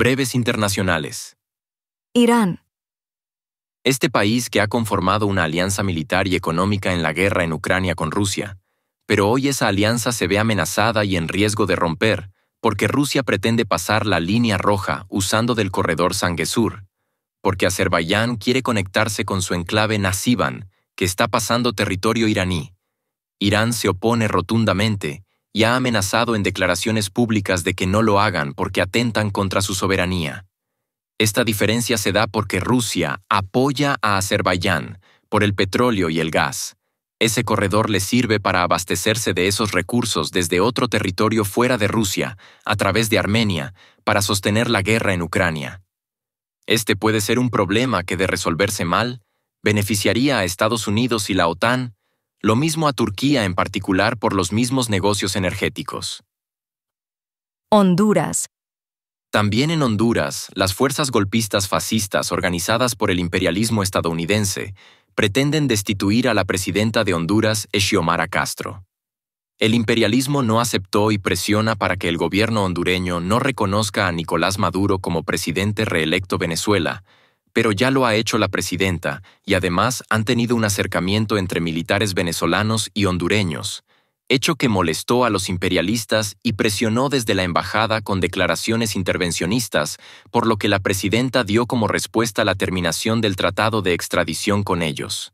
Breves internacionales. Irán. Este país que ha conformado una alianza militar y económica en la guerra en Ucrania con Rusia, pero hoy esa alianza se ve amenazada y en riesgo de romper, porque Rusia pretende pasar la línea roja usando del corredor Sanguesur, porque Azerbaiyán quiere conectarse con su enclave Nasiban, que está pasando territorio iraní. Irán se opone rotundamente y ha amenazado en declaraciones públicas de que no lo hagan porque atentan contra su soberanía. Esta diferencia se da porque Rusia apoya a Azerbaiyán por el petróleo y el gas. Ese corredor le sirve para abastecerse de esos recursos desde otro territorio fuera de Rusia, a través de Armenia, para sostener la guerra en Ucrania. Este puede ser un problema que, de resolverse mal, beneficiaría a Estados Unidos y la OTAN lo mismo a Turquía en particular por los mismos negocios energéticos. Honduras. También en Honduras, las fuerzas golpistas fascistas organizadas por el imperialismo estadounidense pretenden destituir a la presidenta de Honduras, Xiomara Castro. El imperialismo no aceptó y presiona para que el gobierno hondureño no reconozca a Nicolás Maduro como presidente reelecto Venezuela, pero ya lo ha hecho la presidenta, y además han tenido un acercamiento entre militares venezolanos y hondureños, hecho que molestó a los imperialistas y presionó desde la embajada con declaraciones intervencionistas, por lo que la presidenta dio como respuesta la terminación del tratado de extradición con ellos.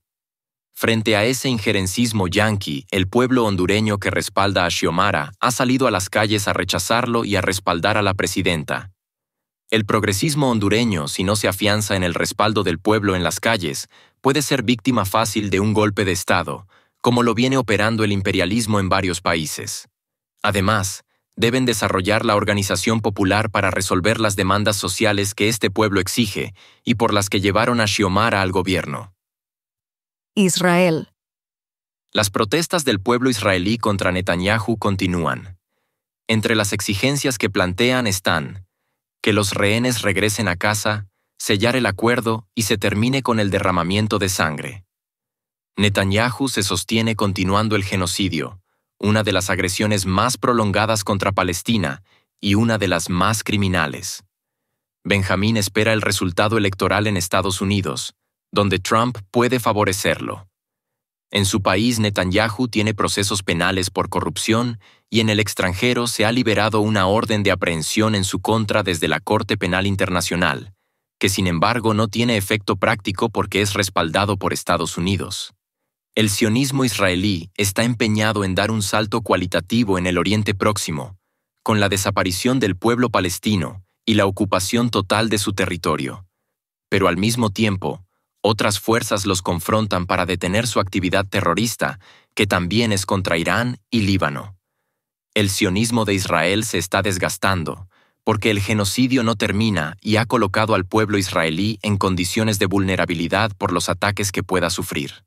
Frente a ese injerencismo yanqui, el pueblo hondureño que respalda a Xiomara ha salido a las calles a rechazarlo y a respaldar a la presidenta. El progresismo hondureño, si no se afianza en el respaldo del pueblo en las calles, puede ser víctima fácil de un golpe de Estado, como lo viene operando el imperialismo en varios países. Además, deben desarrollar la organización popular para resolver las demandas sociales que este pueblo exige y por las que llevaron a Xiomara al gobierno. Israel. Las protestas del pueblo israelí contra Netanyahu continúan. Entre las exigencias que plantean están que los rehenes regresen a casa, sellar el acuerdo y se termine con el derramamiento de sangre. Netanyahu se sostiene continuando el genocidio, una de las agresiones más prolongadas contra Palestina y una de las más criminales. Benjamín espera el resultado electoral en Estados Unidos, donde Trump puede favorecerlo. En su país, Netanyahu tiene procesos penales por corrupción y en el extranjero se ha liberado una orden de aprehensión en su contra desde la Corte Penal Internacional, que sin embargo no tiene efecto práctico porque es respaldado por Estados Unidos. El sionismo israelí está empeñado en dar un salto cualitativo en el Oriente Próximo, con la desaparición del pueblo palestino y la ocupación total de su territorio. Pero al mismo tiempo, otras fuerzas los confrontan para detener su actividad terrorista, que también es contra Irán y Líbano. El sionismo de Israel se está desgastando, porque el genocidio no termina y ha colocado al pueblo israelí en condiciones de vulnerabilidad por los ataques que pueda sufrir.